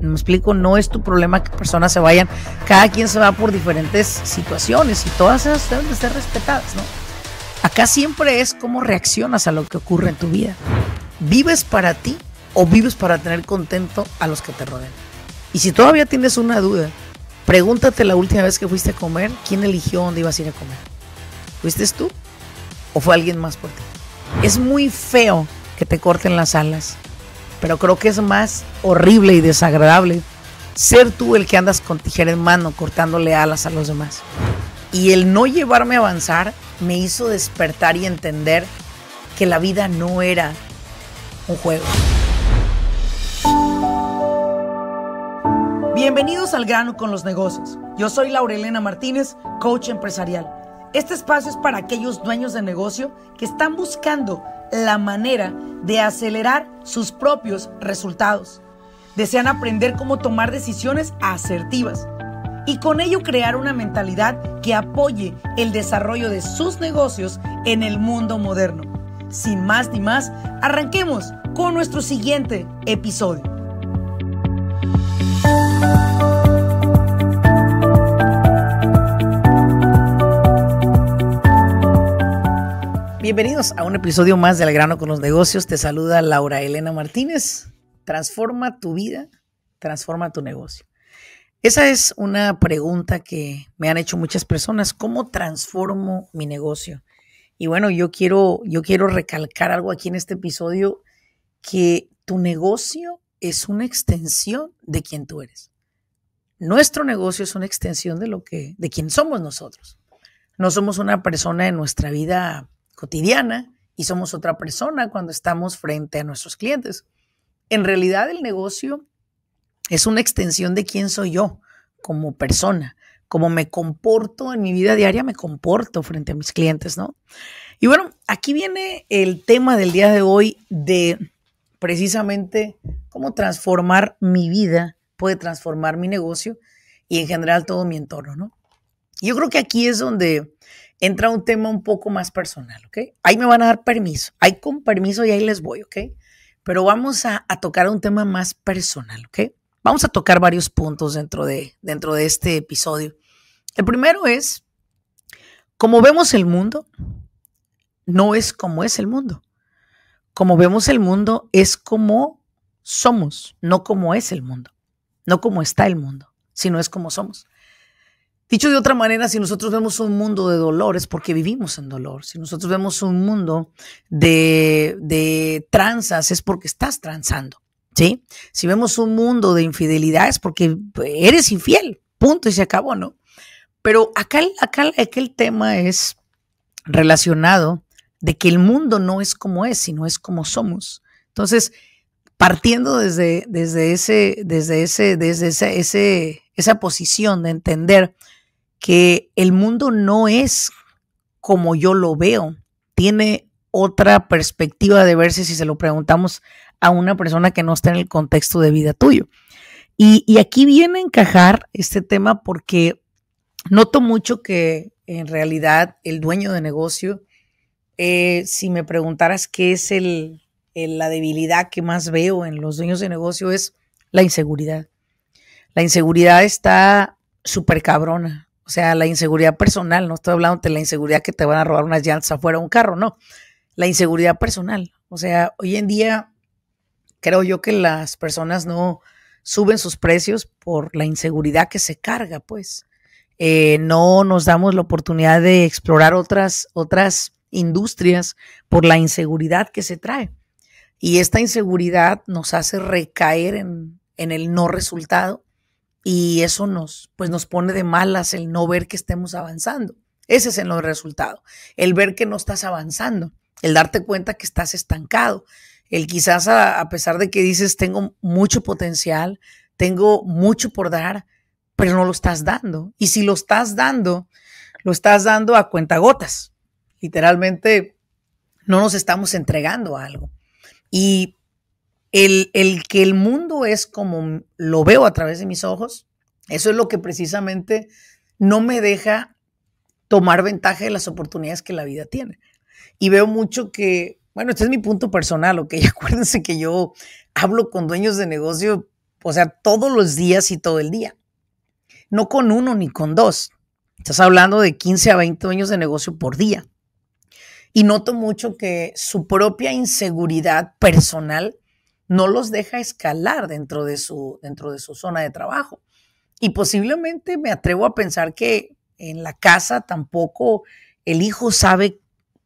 Me explico, no es tu problema que personas se vayan. Cada quien se va por diferentes situaciones y todas esas deben de ser respetadas, ¿no? Acá siempre es cómo reaccionas a lo que ocurre en tu vida. ¿Vives para ti o vives para tener contento a los que te rodean? Y si todavía tienes una duda, pregúntate la última vez que fuiste a comer, ¿quién eligió dónde ibas a ir a comer? ¿Fuiste tú o fue alguien más por ti? Es muy feo que te corten las alas pero creo que es más horrible y desagradable ser tú el que andas con tijera en mano cortándole alas a los demás. Y el no llevarme a avanzar me hizo despertar y entender que la vida no era un juego. Bienvenidos al grano con los negocios. Yo soy Laurelena Martínez, coach empresarial. Este espacio es para aquellos dueños de negocio que están buscando la manera de acelerar sus propios resultados. Desean aprender cómo tomar decisiones asertivas y con ello crear una mentalidad que apoye el desarrollo de sus negocios en el mundo moderno. Sin más ni más, arranquemos con nuestro siguiente episodio. Bienvenidos a un episodio más de del grano con los negocios. Te saluda Laura Elena Martínez. Transforma tu vida, transforma tu negocio. Esa es una pregunta que me han hecho muchas personas. ¿Cómo transformo mi negocio? Y bueno, yo quiero, yo quiero recalcar algo aquí en este episodio, que tu negocio es una extensión de quien tú eres. Nuestro negocio es una extensión de lo que, de quien somos nosotros. No somos una persona en nuestra vida cotidiana y somos otra persona cuando estamos frente a nuestros clientes. En realidad el negocio es una extensión de quién soy yo como persona, cómo me comporto en mi vida diaria, me comporto frente a mis clientes, ¿no? Y bueno, aquí viene el tema del día de hoy de precisamente cómo transformar mi vida, puede transformar mi negocio y en general todo mi entorno, ¿no? Yo creo que aquí es donde entra un tema un poco más personal, ¿ok? Ahí me van a dar permiso, ahí con permiso y ahí les voy, ¿ok? Pero vamos a, tocar un tema más personal, ¿ok? Vamos a tocar varios puntos dentro de, dentro de este episodio. El primero es, como vemos el mundo, no es como es el mundo. Como vemos el mundo es como somos, no como es el mundo, no como está el mundo, sino es como somos. Dicho de otra manera, si nosotros vemos un mundo de dolor es porque vivimos en dolor. Si nosotros vemos un mundo de, de tranzas es porque estás tranzando, ¿sí? Si vemos un mundo de infidelidad es porque eres infiel. Punto y se acabó, ¿no? Pero acá, acá, el tema es relacionado de que el mundo no es como es, sino es como somos. Entonces, partiendo desde, desde, ese, desde, ese, desde esa posición de entender que el mundo no es como yo lo veo, tiene otra perspectiva de verse si se lo preguntamos a una persona que no está en el contexto de vida tuyo. Y, aquí viene a encajar este tema porque noto mucho que en realidad el dueño de negocio, eh, si me preguntaras qué es el, la debilidad que más veo en los dueños de negocio es la inseguridad. La inseguridad está súper cabrona, o sea, la inseguridad personal, no estoy hablando de la inseguridad que te van a robar unas llantas afuera de un carro, no. La inseguridad personal. O sea, hoy en día creo yo que las personas no suben sus precios por la inseguridad que se carga, pues. Eh, no nos damos la oportunidad de explorar otras, otras industrias por la inseguridad que se trae. Y esta inseguridad nos hace recaer en, en el no resultado y eso nos, pues nos pone de malas el no ver que estemos avanzando. Ese es el resultado, el ver que no estás avanzando, el darte cuenta que estás estancado, el quizás a, pesar de que dices tengo mucho potencial, tengo mucho por dar, pero no lo estás dando. Y si lo estás dando, lo estás dando a cuentagotas. Literalmente no nos estamos entregando a algo. Y el, que el mundo es como lo veo a través de mis ojos, eso es lo que precisamente no me deja tomar ventaja de las oportunidades que la vida tiene. Y veo mucho que, bueno, este es mi punto personal, ok, acuérdense que yo hablo con dueños de negocio, o sea, todos los días y todo el día. No con uno ni con dos. Estás hablando de 15 a 20 dueños de negocio por día. Y noto mucho que su propia inseguridad personal no los deja escalar dentro de su, dentro de su zona de trabajo. Y posiblemente me atrevo a pensar que en la casa tampoco el hijo sabe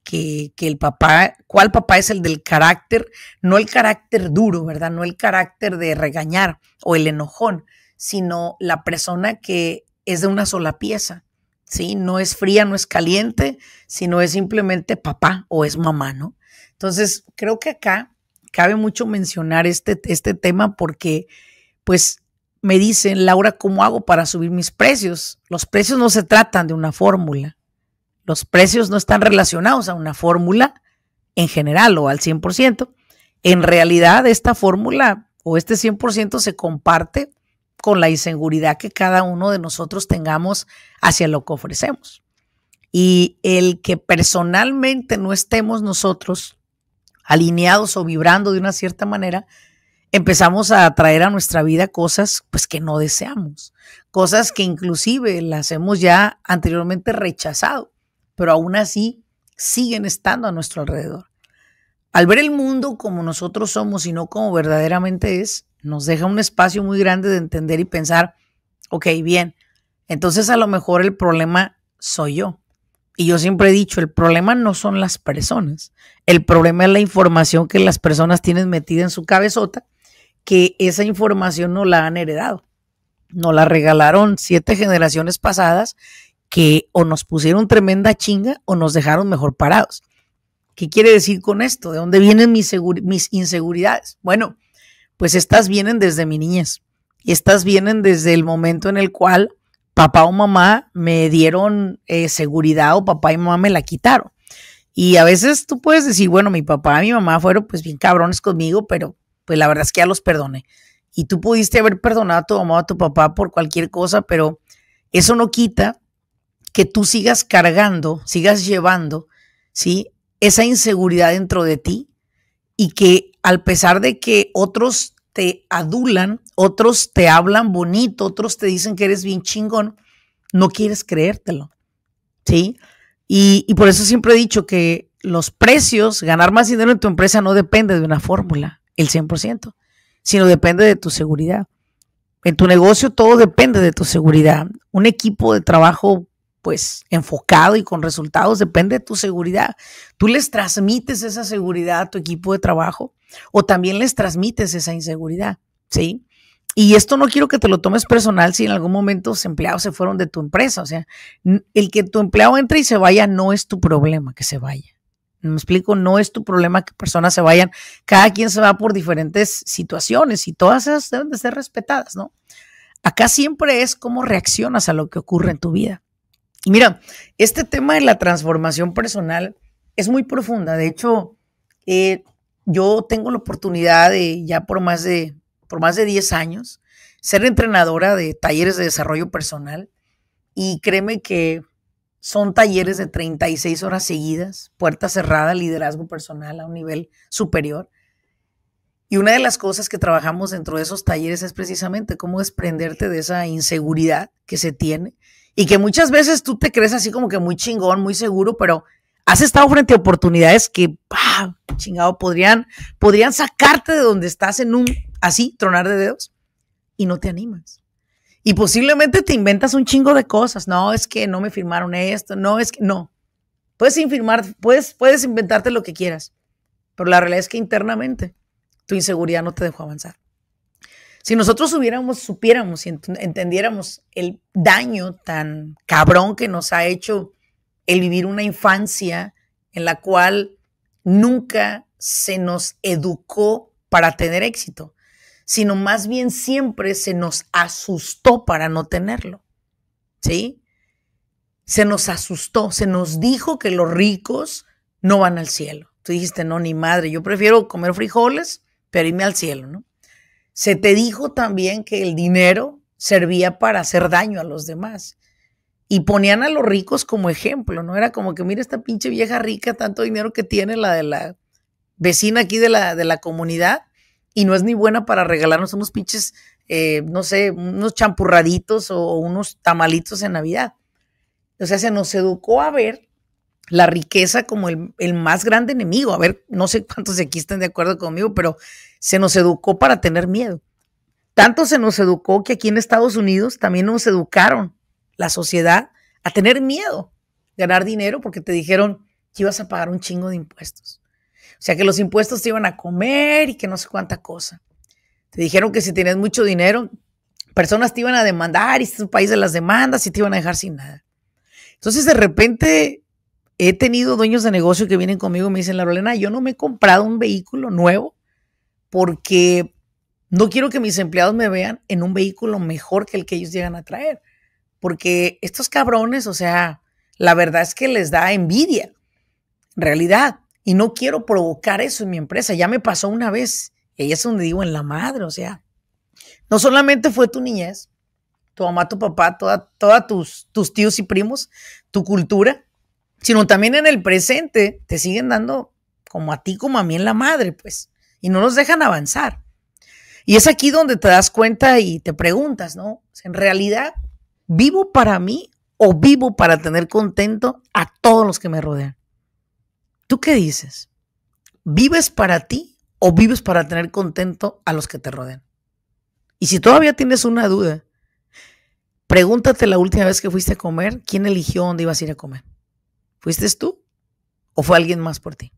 que, que, el papá, cuál papá es el del carácter, no el carácter duro, ¿verdad? No el carácter de regañar o el enojón, sino la persona que es de una sola pieza, ¿sí? No es fría, no es caliente, sino es simplemente papá o es mamá, ¿no? Entonces, creo que acá cabe mucho mencionar este, este tema porque, pues, me dicen, Laura, ¿cómo hago para subir mis precios? Los precios no se tratan de una fórmula. Los precios no están relacionados a una fórmula en general o al 100%. En realidad, esta fórmula o este 100% se comparte con la inseguridad que cada uno de nosotros tengamos hacia lo que ofrecemos. Y el que personalmente no estemos nosotros alineados o vibrando de una cierta manera, empezamos a atraer a nuestra vida cosas pues que no deseamos, cosas que inclusive las hemos ya anteriormente rechazado, pero aún así siguen estando a nuestro alrededor. Al ver el mundo como nosotros somos y no como verdaderamente es, nos deja un espacio muy grande de entender y pensar, ok, bien, entonces a lo mejor el problema soy yo y yo siempre he dicho, el problema no son las personas, el problema es la información que las personas tienen metida en su cabezota, que esa información no la han heredado, no la regalaron siete generaciones pasadas que o nos pusieron tremenda chinga o nos dejaron mejor parados. ¿Qué quiere decir con esto? ¿De dónde vienen mis, mis inseguridades? Bueno, pues estas vienen desde mi niñez y estas vienen desde el momento en el cual papá o mamá me dieron eh, seguridad o papá y mamá me la quitaron. Y a veces tú puedes decir, bueno, mi papá y mi mamá fueron pues bien cabrones conmigo, pero pues la verdad es que ya los perdone Y tú pudiste haber perdonado a tu mamá o a tu papá por cualquier cosa, pero eso no quita que tú sigas cargando, sigas llevando, ¿sí? Esa inseguridad dentro de ti y que al pesar de que otros te adulan, otros te hablan bonito, otros te dicen que eres bien chingón, no quieres creértelo. ¿Sí? Y, y por eso siempre he dicho que los precios, ganar más dinero en tu empresa no depende de una fórmula, el 100%, sino depende de tu seguridad. En tu negocio todo depende de tu seguridad. Un equipo de trabajo pues enfocado y con resultados, depende de tu seguridad. Tú les transmites esa seguridad a tu equipo de trabajo o también les transmites esa inseguridad, ¿sí? Y esto no quiero que te lo tomes personal si en algún momento los empleados se fueron de tu empresa. O sea, el que tu empleado entre y se vaya no es tu problema que se vaya. Me explico, no es tu problema que personas se vayan. Cada quien se va por diferentes situaciones y todas esas deben de ser respetadas, ¿no? Acá siempre es cómo reaccionas a lo que ocurre en tu vida. Y Mira, este tema de la transformación personal es muy profunda. De hecho, eh, yo tengo la oportunidad de ya por más de, por más de 10 años ser entrenadora de talleres de desarrollo personal y créeme que son talleres de 36 horas seguidas, puerta cerrada, liderazgo personal a un nivel superior. Y una de las cosas que trabajamos dentro de esos talleres es precisamente cómo desprenderte de esa inseguridad que se tiene y que muchas veces tú te crees así como que muy chingón, muy seguro, pero has estado frente a oportunidades que, ah, chingado, podrían, podrían sacarte de donde estás en un así, tronar de dedos, y no te animas. Y posiblemente te inventas un chingo de cosas. No, es que no me firmaron esto, no, es que no. Puedes infirmar, puedes, puedes inventarte lo que quieras, pero la realidad es que internamente tu inseguridad no te dejó avanzar. Si nosotros hubiéramos, supiéramos y entendiéramos el daño tan cabrón que nos ha hecho el vivir una infancia en la cual nunca se nos educó para tener éxito, sino más bien siempre se nos asustó para no tenerlo. ¿Sí? Se nos asustó, se nos dijo que los ricos no van al cielo. Tú dijiste, no, ni madre, yo prefiero comer frijoles, pero irme al cielo, ¿no? Se te dijo también que el dinero servía para hacer daño a los demás. Y ponían a los ricos como ejemplo, ¿no? Era como que, mira esta pinche vieja rica, tanto dinero que tiene la de la vecina aquí de la, de la comunidad, y no es ni buena para regalarnos unos pinches, eh, no sé, unos champurraditos o unos tamalitos en Navidad. O sea, se nos educó a ver la riqueza como el, más grande enemigo. A ver, no sé cuántos de aquí estén de acuerdo conmigo, pero se nos educó para tener miedo. Tanto se nos educó que aquí en Estados Unidos también nos educaron la sociedad a tener miedo, ganar dinero, porque te dijeron que ibas a pagar un chingo de impuestos. O sea, que los impuestos te iban a comer y que no sé cuánta cosa. Te dijeron que si tenías mucho dinero, personas te iban a demandar y este país de las demandas y te iban a dejar sin nada. Entonces, de repente, He tenido dueños de negocio que vienen conmigo y me dicen, la Lorena, yo no me he comprado un vehículo nuevo porque no quiero que mis empleados me vean en un vehículo mejor que el que ellos llegan a traer. Porque estos cabrones, o sea, la verdad es que les da envidia, realidad. Y no quiero provocar eso en mi empresa. Ya me pasó una vez. Y ahí es donde digo, en la madre, o sea, no solamente fue tu niñez, tu mamá, tu papá, todos toda tus, tus tíos y primos, tu cultura, sino también en el presente te siguen dando como a ti, como a mí en la madre, pues, y no nos dejan avanzar. Y es aquí donde te das cuenta y te preguntas, ¿no? En realidad, ¿vivo para mí o vivo para tener contento a todos los que me rodean? ¿Tú qué dices? ¿Vives para ti o vives para tener contento a los que te rodean? Y si todavía tienes una duda, pregúntate la última vez que fuiste a comer, ¿quién eligió dónde ibas a ir a comer? ¿Fuiste tú o fue alguien más por ti?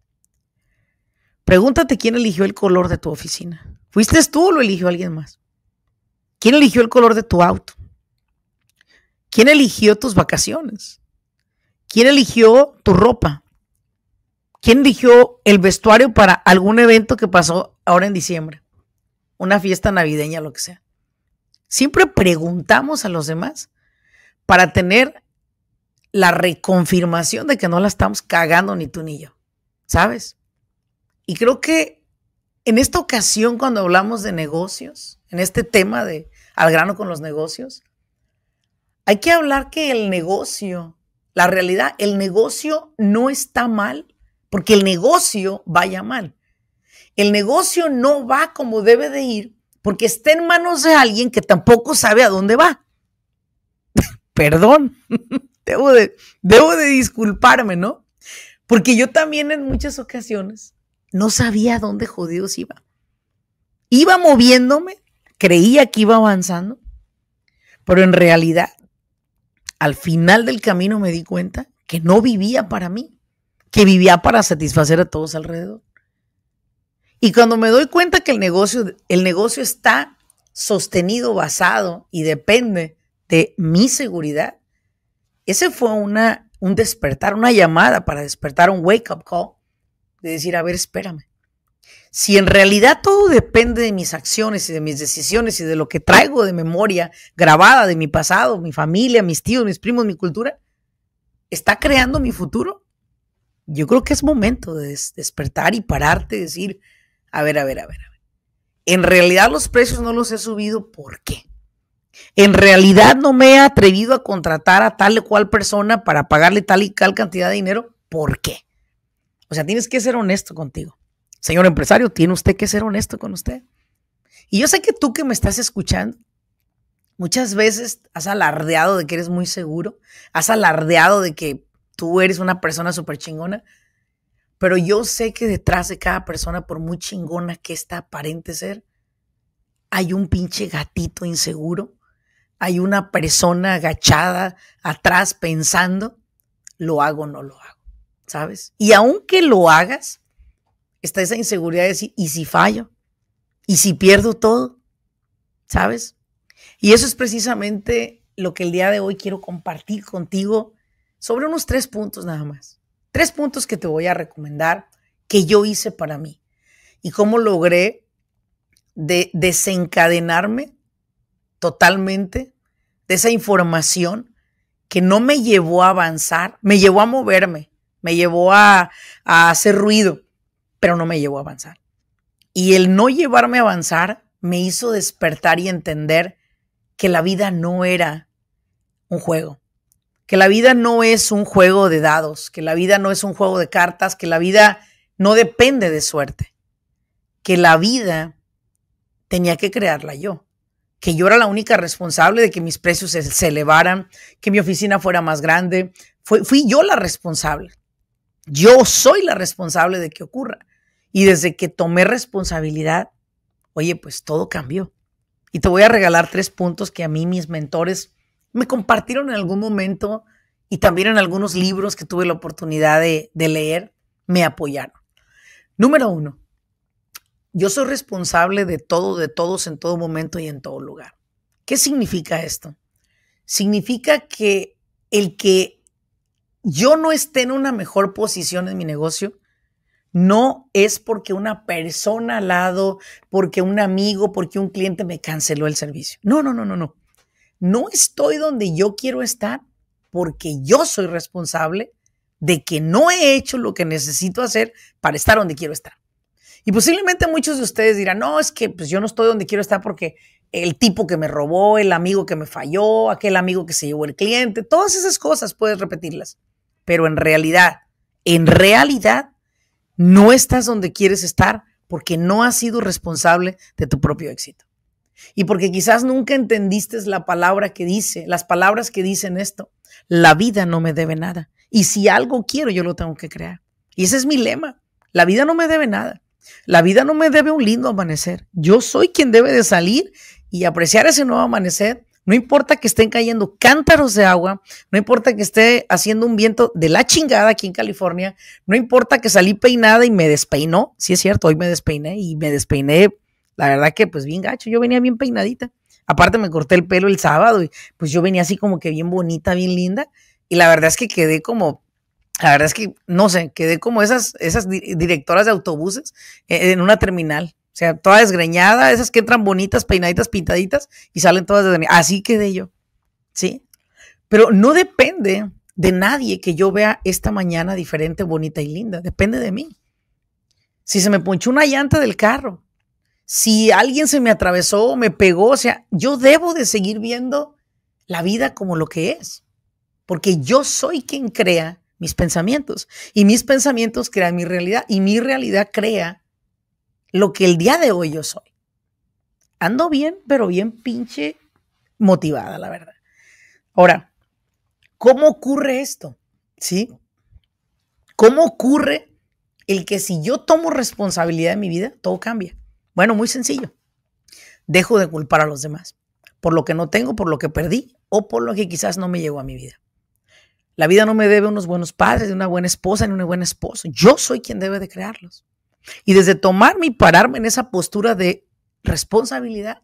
Pregúntate quién eligió el color de tu oficina. ¿Fuiste tú o lo eligió alguien más? ¿Quién eligió el color de tu auto? ¿Quién eligió tus vacaciones? ¿Quién eligió tu ropa? ¿Quién eligió el vestuario para algún evento que pasó ahora en diciembre? Una fiesta navideña, lo que sea. Siempre preguntamos a los demás para tener la reconfirmación de que no la estamos cagando ni tú ni yo, ¿sabes? Y creo que en esta ocasión, cuando hablamos de negocios, en este tema de al grano con los negocios, hay que hablar que el negocio, la realidad, el negocio no está mal porque el negocio vaya mal. El negocio no va como debe de ir porque está en manos de alguien que tampoco sabe a dónde va. Perdón. debo de, disculparme, ¿no? Porque yo también en muchas ocasiones no sabía dónde jodidos iba. Iba moviéndome, creía que iba avanzando, pero en realidad, al final del camino me di cuenta que no vivía para mí, que vivía para satisfacer a todos alrededor. Y cuando me doy cuenta que el negocio, el negocio está sostenido, basado y depende de mi seguridad, ese fue una, un despertar, una llamada para despertar, un wake-up call, de decir, a ver, espérame. Si en realidad todo depende de mis acciones y de mis decisiones y de lo que traigo de memoria grabada de mi pasado, mi familia, mis tíos, mis primos, mi cultura, está creando mi futuro. Yo creo que es momento de despertar y pararte y decir, a ver, a ver, a ver, a ver. En realidad los precios no los he subido, ¿por qué? En realidad no me he atrevido a contratar a tal o cual persona para pagarle tal y tal cantidad de dinero. ¿Por qué? O sea, tienes que ser honesto contigo. Señor empresario, tiene usted que ser honesto con usted. Y yo sé que tú que me estás escuchando, muchas veces has alardeado de que eres muy seguro, has alardeado de que tú eres una persona súper chingona, pero yo sé que detrás de cada persona, por muy chingona que esta aparente ser, hay un pinche gatito inseguro hay una persona agachada atrás pensando, lo hago o no lo hago, ¿sabes? Y aunque lo hagas, está esa inseguridad de decir, ¿y si fallo? ¿Y si pierdo todo? ¿Sabes? Y eso es precisamente lo que el día de hoy quiero compartir contigo sobre unos tres puntos nada más. Tres puntos que te voy a recomendar que yo hice para mí y cómo logré desencadenarme totalmente de esa información que no me llevó a avanzar, me llevó a moverme, me llevó a, a hacer ruido, pero no me llevó a avanzar. Y el no llevarme a avanzar me hizo despertar y entender que la vida no era un juego, que la vida no es un juego de dados, que la vida no es un juego de cartas, que la vida no depende de suerte, que la vida tenía que crearla yo que yo era la única responsable de que mis precios se, elevaran, que mi oficina fuera más grande. Fui, yo la responsable. Yo soy la responsable de que ocurra. Y desde que tomé responsabilidad, oye, pues todo cambió. Y te voy a regalar tres puntos que a mí mis mentores me compartieron en algún momento y también en algunos libros que tuve la oportunidad de leer, me apoyaron. Número uno, yo soy responsable de todo, de todos, en todo momento y en todo lugar. ¿Qué significa esto? Significa que el que yo no esté en una mejor posición en mi negocio, no es porque una persona al lado, porque un amigo, porque un cliente me canceló el servicio. No, no, no, no, no. No estoy donde yo quiero estar porque yo soy responsable de que no he hecho lo que necesito hacer para estar donde quiero estar. Y posiblemente muchos de ustedes dirán, no, es que pues, yo no estoy donde quiero estar porque el tipo que me robó, el amigo que me falló, aquel amigo que se llevó el cliente, todas esas cosas puedes repetirlas. Pero en realidad, en realidad, no estás donde quieres estar porque no has sido responsable de tu propio éxito. Y porque quizás nunca entendiste la palabra que dice, las palabras que dicen esto. La vida no me debe nada. Y si algo quiero, yo lo tengo que crear. Y ese es mi lema. La vida no me debe nada. La vida no me debe un lindo amanecer. Yo soy quien debe de salir y apreciar ese nuevo amanecer. No importa que estén cayendo cántaros de agua, no importa que esté haciendo un viento de la chingada aquí en California, no importa que salí peinada y me despeinó. Sí es cierto, hoy me despeiné y me despeiné, la verdad que pues bien gacho, yo venía bien peinadita. Aparte me corté el pelo el sábado y pues yo venía así como que bien bonita, bien linda. Y la verdad es que quedé como la verdad es que no sé, quedé como esas, esas directoras de autobuses eh, en una terminal. O sea, toda desgreñada, esas que entran bonitas, peinaditas, pintaditas y salen todas desde mí. Así quedé yo. Sí. Pero no depende de nadie que yo vea esta mañana diferente, bonita y linda. Depende de mí. Si se me ponchó una llanta del carro, si alguien se me atravesó, me pegó, o sea, yo debo de seguir viendo la vida como lo que es. Porque yo soy quien crea mis pensamientos. Y mis pensamientos crean mi realidad y mi realidad crea lo que el día de hoy yo soy. Ando bien, pero bien pinche motivada, la verdad. Ahora, ¿cómo ocurre esto? ¿Sí? ¿Cómo ocurre el que si yo tomo responsabilidad de mi vida, todo cambia? Bueno, muy sencillo. Dejo de culpar a los demás por lo que no tengo, por lo que perdí o por lo que quizás no me llegó a mi vida. La vida no me debe unos buenos padres, ni una buena esposa, ni un buen esposo. Yo soy quien debe de crearlos. Y desde tomarme y pararme en esa postura de responsabilidad,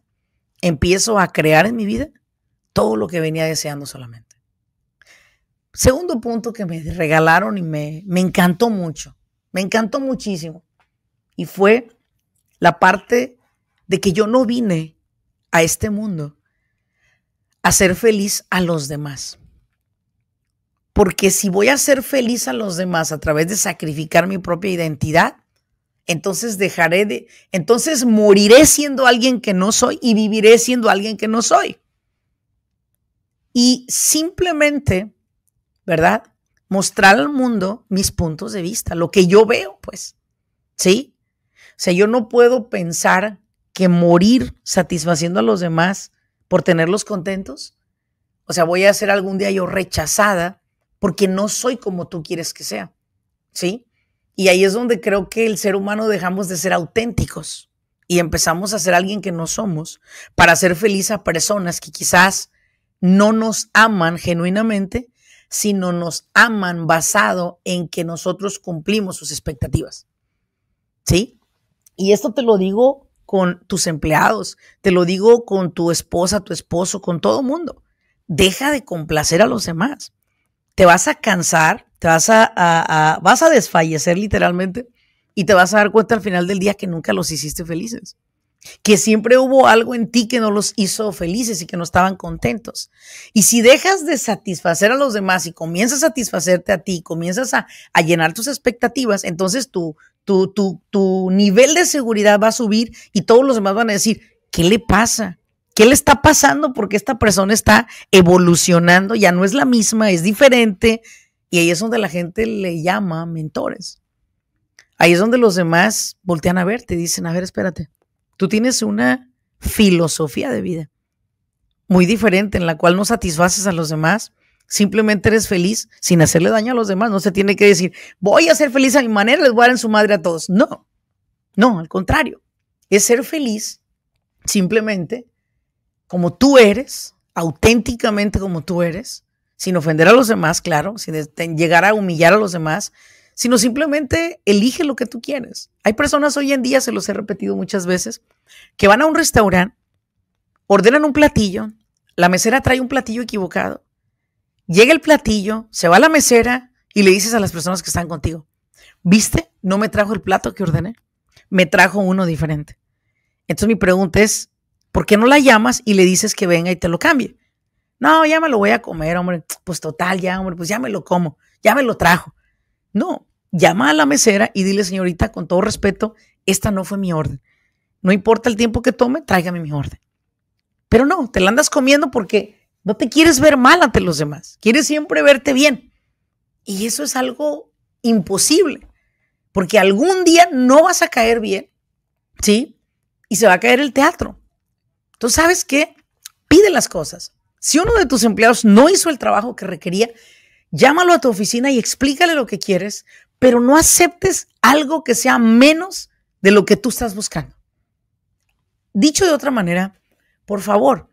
empiezo a crear en mi vida todo lo que venía deseando solamente. Segundo punto que me regalaron y me, me encantó mucho, me encantó muchísimo, y fue la parte de que yo no vine a este mundo a ser feliz a los demás. Porque si voy a ser feliz a los demás a través de sacrificar mi propia identidad, entonces dejaré de, entonces moriré siendo alguien que no soy y viviré siendo alguien que no soy. Y simplemente, ¿verdad? Mostrar al mundo mis puntos de vista, lo que yo veo, pues. ¿Sí? O sea, yo no puedo pensar que morir satisfaciendo a los demás por tenerlos contentos. O sea, voy a ser algún día yo rechazada porque no soy como tú quieres que sea. ¿Sí? Y ahí es donde creo que el ser humano dejamos de ser auténticos y empezamos a ser alguien que no somos para hacer feliz a personas que quizás no nos aman genuinamente, sino nos aman basado en que nosotros cumplimos sus expectativas. ¿Sí? Y esto te lo digo con tus empleados, te lo digo con tu esposa, tu esposo, con todo mundo. Deja de complacer a los demás te vas a cansar, te vas a, vas a desfallecer literalmente y te vas a dar cuenta al final del día que nunca los hiciste felices, que siempre hubo algo en ti que no los hizo felices y que no estaban contentos. Y si dejas de satisfacer a los demás y comienzas a satisfacerte a ti, comienzas a, llenar tus expectativas, entonces tu, tu nivel de seguridad va a subir y todos los demás van a decir, ¿qué le pasa? ¿Qué le está pasando? Porque esta persona está evolucionando, ya no es la misma, es diferente. Y ahí es donde la gente le llama mentores. Ahí es donde los demás voltean a verte y dicen, a ver, espérate, tú tienes una filosofía de vida muy diferente en la cual no satisfaces a los demás, simplemente eres feliz sin hacerle daño a los demás. No se tiene que decir, voy a ser feliz a mi manera, les voy a dar en su madre a todos. No, no, al contrario, es ser feliz simplemente como tú eres, auténticamente como tú eres, sin ofender a los demás, claro, sin llegar a humillar a los demás, sino simplemente elige lo que tú quieres. Hay personas hoy en día, se los he repetido muchas veces, que van a un restaurante, ordenan un platillo, la mesera trae un platillo equivocado, llega el platillo, se va a la mesera y le dices a las personas que están contigo, ¿viste? No me trajo el plato que ordené, me trajo uno diferente. Entonces mi pregunta es, ¿Por qué no la llamas y le dices que venga y te lo cambie? No, ya me lo voy a comer, hombre. Pues total, ya, hombre, pues ya me lo como, ya me lo trajo. No, llama a la mesera y dile, señorita, con todo respeto, esta no fue mi orden. No importa el tiempo que tome, tráigame mi orden. Pero no, te la andas comiendo porque no te quieres ver mal ante los demás. Quieres siempre verte bien. Y eso es algo imposible. Porque algún día no vas a caer bien, ¿sí? Y se va a caer el teatro. Entonces, ¿sabes qué? Pide las cosas. Si uno de tus empleados no hizo el trabajo que requería, llámalo a tu oficina y explícale lo que quieres, pero no aceptes algo que sea menos de lo que tú estás buscando. Dicho de otra manera, por favor,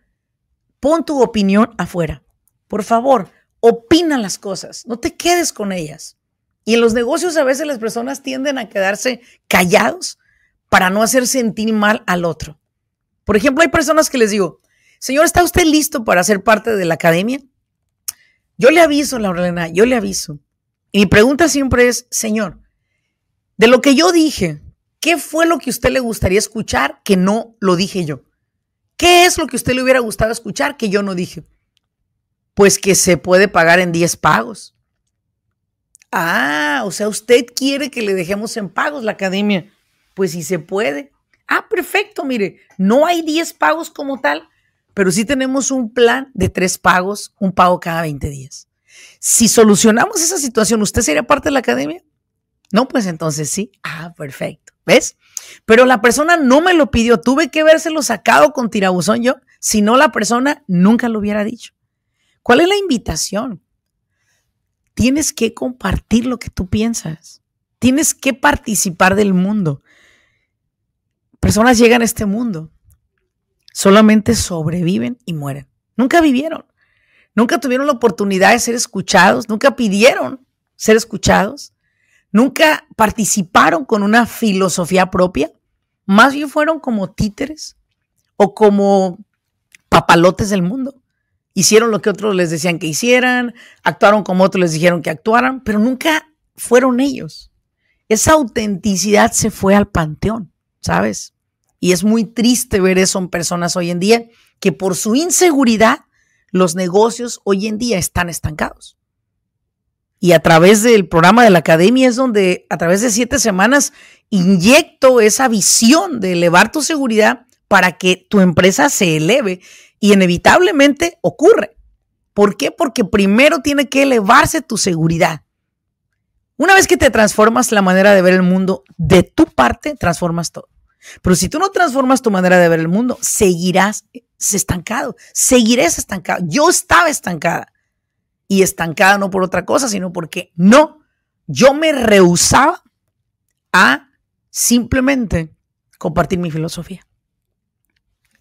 pon tu opinión afuera. Por favor, opina las cosas, no te quedes con ellas. Y en los negocios a veces las personas tienden a quedarse callados para no hacer sentir mal al otro. Por ejemplo, hay personas que les digo, señor, ¿está usted listo para ser parte de la academia? Yo le aviso, Laurelena, yo le aviso. Y mi pregunta siempre es, señor, de lo que yo dije, ¿qué fue lo que usted le gustaría escuchar que no lo dije yo? ¿Qué es lo que usted le hubiera gustado escuchar que yo no dije? Pues que se puede pagar en 10 pagos. Ah, o sea, usted quiere que le dejemos en pagos la academia. Pues si se puede. Ah, perfecto, mire, no hay 10 pagos como tal, pero sí tenemos un plan de tres pagos, un pago cada 20 días. Si solucionamos esa situación, ¿usted sería parte de la academia? No, pues entonces sí. Ah, perfecto. ¿Ves? Pero la persona no me lo pidió, tuve que vérselo sacado con tirabuzón yo, si no la persona nunca lo hubiera dicho. ¿Cuál es la invitación? Tienes que compartir lo que tú piensas. Tienes que participar del mundo personas llegan a este mundo, solamente sobreviven y mueren. Nunca vivieron, nunca tuvieron la oportunidad de ser escuchados, nunca pidieron ser escuchados, nunca participaron con una filosofía propia, más bien fueron como títeres o como papalotes del mundo. Hicieron lo que otros les decían que hicieran, actuaron como otros les dijeron que actuaran, pero nunca fueron ellos. Esa autenticidad se fue al panteón. ¿sabes? Y es muy triste ver eso en personas hoy en día que por su inseguridad los negocios hoy en día están estancados. Y a través del programa de la academia es donde a través de siete semanas inyecto esa visión de elevar tu seguridad para que tu empresa se eleve y inevitablemente ocurre. ¿Por qué? Porque primero tiene que elevarse tu seguridad. Una vez que te transformas la manera de ver el mundo de tu parte, transformas todo. Pero si tú no transformas tu manera de ver el mundo, seguirás estancado, seguirás estancado. Yo estaba estancada y estancada no por otra cosa, sino porque no, yo me rehusaba a simplemente compartir mi filosofía.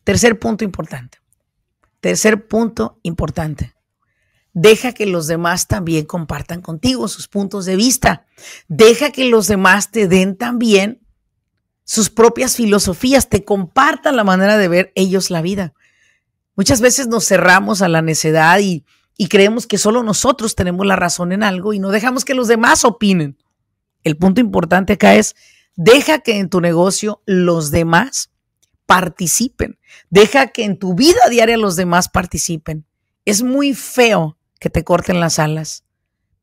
Tercer punto importante. Tercer punto importante. Deja que los demás también compartan contigo sus puntos de vista. Deja que los demás te den también sus propias filosofías, te compartan la manera de ver ellos la vida. Muchas veces nos cerramos a la necedad y, creemos que solo nosotros tenemos la razón en algo y no dejamos que los demás opinen. El punto importante acá es, deja que en tu negocio los demás participen. Deja que en tu vida diaria los demás participen. Es muy feo que te corten las alas,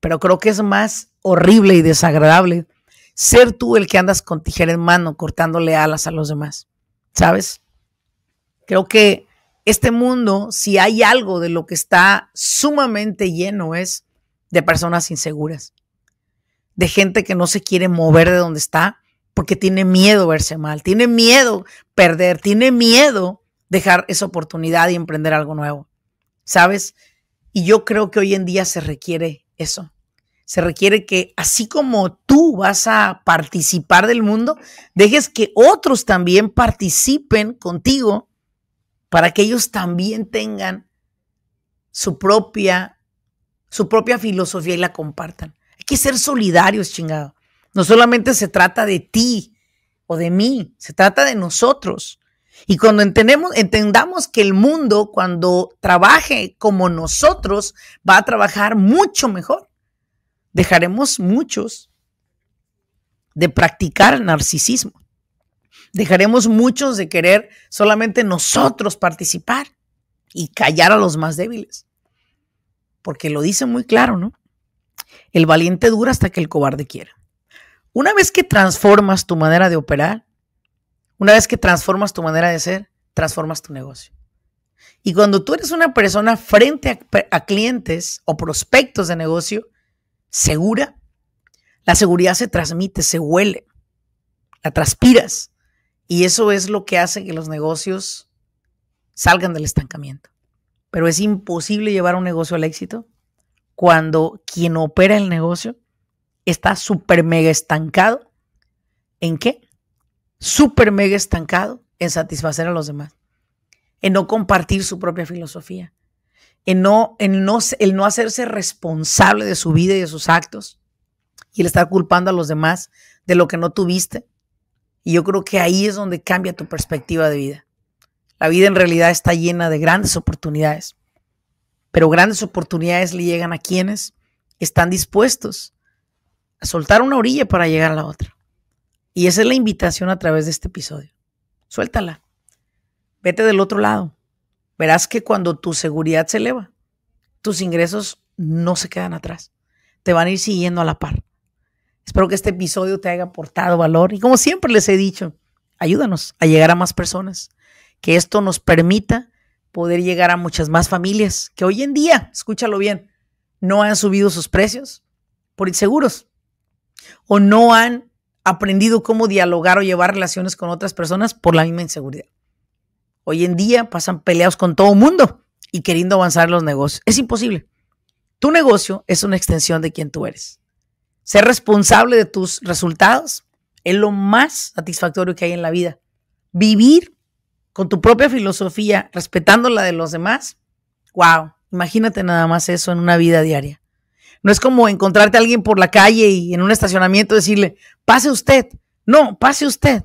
pero creo que es más horrible y desagradable ser tú el que andas con tijera en mano cortándole alas a los demás, ¿sabes? Creo que este mundo, si hay algo de lo que está sumamente lleno, es de personas inseguras, de gente que no se quiere mover de donde está porque tiene miedo verse mal, tiene miedo perder, tiene miedo dejar esa oportunidad y emprender algo nuevo. ¿Sabes? Y yo creo que hoy en día se requiere eso. Se requiere que así como tú vas a participar del mundo, dejes que otros también participen contigo para que ellos también tengan su propia, su propia filosofía y la compartan. Hay que ser solidarios, chingado. No solamente se trata de ti o de mí, se trata de nosotros. Y cuando entendemos, entendamos que el mundo, cuando trabaje como nosotros, va a trabajar mucho mejor. Dejaremos muchos de practicar narcisismo. Dejaremos muchos de querer solamente nosotros participar y callar a los más débiles. Porque lo dice muy claro, ¿no? El valiente dura hasta que el cobarde quiera. Una vez que transformas tu manera de operar, una vez que transformas tu manera de ser, transformas tu negocio. Y cuando tú eres una persona frente a, clientes o prospectos de negocio segura, la seguridad se transmite, se huele, la transpiras. Y eso es lo que hace que los negocios salgan del estancamiento. Pero es imposible llevar un negocio al éxito cuando quien opera el negocio está súper mega estancado. ¿En qué? super mega estancado en satisfacer a los demás, en no compartir su propia filosofía, en no, en no, el no hacerse responsable de su vida y de sus actos, y el estar culpando a los demás de lo que no tuviste. Y yo creo que ahí es donde cambia tu perspectiva de vida. La vida en realidad está llena de grandes oportunidades, pero grandes oportunidades le llegan a quienes están dispuestos a soltar una orilla para llegar a la otra. Y esa es la invitación a través de este episodio. Suéltala. Vete del otro lado. Verás que cuando tu seguridad se eleva, tus ingresos no se quedan atrás. Te van a ir siguiendo a la par. Espero que este episodio te haya aportado valor y como siempre les he dicho, ayúdanos a llegar a más personas, que esto nos permita poder llegar a muchas más familias que hoy en día, escúchalo bien, no han subido sus precios por inseguros o no han aprendido cómo dialogar o llevar relaciones con otras personas por la misma inseguridad. Hoy en día pasan peleados con todo el mundo y queriendo avanzar los negocios. Es imposible. Tu negocio es una extensión de quien tú eres. Ser responsable de tus resultados es lo más satisfactorio que hay en la vida. Vivir con tu propia filosofía, respetando la de los demás. Wow, imagínate nada más eso en una vida diaria. No es como encontrarte a alguien por la calle y en un estacionamiento decirle, pase usted, no, pase usted,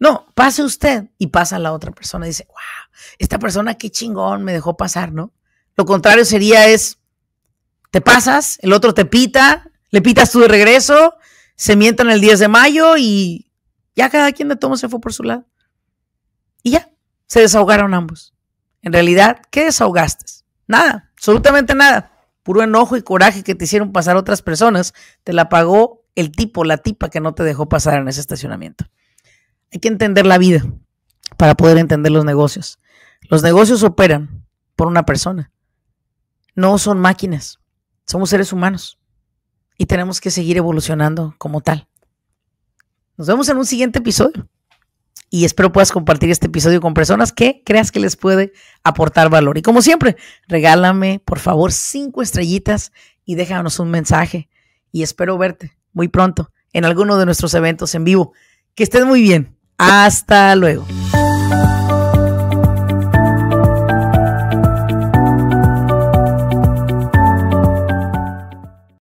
no, pase usted. Y pasa la otra persona dice, wow, esta persona qué chingón me dejó pasar, ¿no? Lo contrario sería es, te pasas, el otro te pita, le pitas tú de regreso, se mientan el 10 de mayo y ya cada quien de tomo se fue por su lado. Y ya, se desahogaron ambos. En realidad, ¿qué desahogaste? Nada, absolutamente nada puro enojo y coraje que te hicieron pasar otras personas, te la pagó el tipo, la tipa que no te dejó pasar en ese estacionamiento. Hay que entender la vida para poder entender los negocios. Los negocios operan por una persona. No son máquinas. Somos seres humanos. Y tenemos que seguir evolucionando como tal. Nos vemos en un siguiente episodio y espero puedas compartir este episodio con personas que creas que les puede aportar valor. Y como siempre, regálame por favor cinco estrellitas y déjanos un mensaje. Y espero verte muy pronto en alguno de nuestros eventos en vivo. Que estés muy bien. Hasta luego.